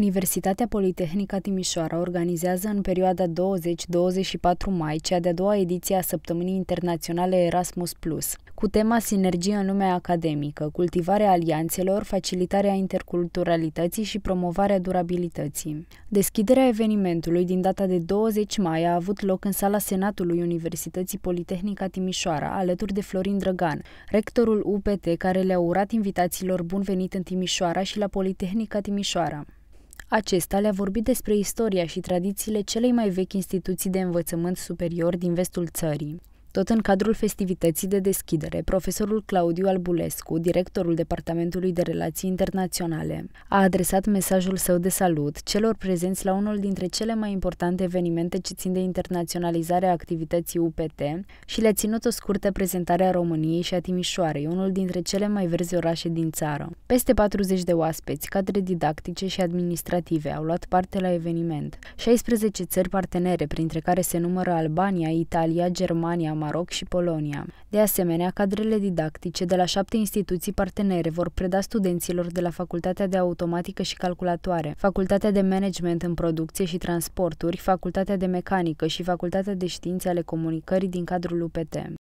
Universitatea Politehnica Timișoara organizează în perioada 20-24 mai cea de-a doua ediție a Săptămânii Internaționale Erasmus+, cu tema Sinergie în lumea academică, cultivarea alianțelor, facilitarea interculturalității și promovarea durabilității. Deschiderea evenimentului din data de 20 mai a avut loc în sala Senatului Universității Politehnica Timișoara, alături de Florin Drăgan, rectorul UPT, care le-a urat invitațiilor bun venit în Timișoara și la Politehnica Timișoara. Acesta le-a vorbit despre istoria și tradițiile celei mai vechi instituții de învățământ superior din vestul țării. Tot în cadrul festivității de deschidere, profesorul Claudiu Albulescu, directorul Departamentului de Relații Internaționale, a adresat mesajul său de salut celor prezenți la unul dintre cele mai importante evenimente ce țin de internaționalizarea activității UPT și le-a ținut o scurtă prezentare a României și a Timișoarei, unul dintre cele mai verzi orașe din țară. Peste 40 de oaspeți, cadre didactice și administrative au luat parte la eveniment. 16 țări partenere, printre care se numără Albania, Italia, Germania, Maroc și Polonia. De asemenea, cadrele didactice de la șapte instituții partenere vor preda studenților de la Facultatea de Automatică și Calculatoare, Facultatea de Management în Producție și Transporturi, Facultatea de Mecanică și Facultatea de Științe ale Comunicării din cadrul UPT.